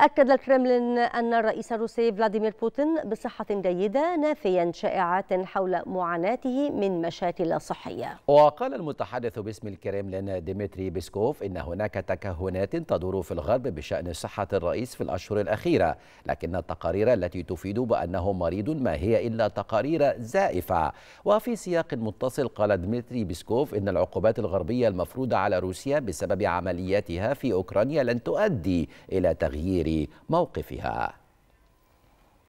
أكد الكرملين أن الرئيس الروسي فلاديمير بوتين بصحة جيدة نافيا شائعات حول معاناته من مشاكل صحية وقال المتحدث باسم الكرملين ديمتري بيسكوف إن هناك تكهنات تدور في الغرب بشأن صحة الرئيس في الأشهر الأخيرة لكن التقارير التي تفيد بأنه مريض ما هي إلا تقارير زائفة وفي سياق متصل قال ديمتري بيسكوف إن العقوبات الغربية المفروضة على روسيا بسبب عملياتها في أوكرانيا لن تؤدي إلى تغيير موقفها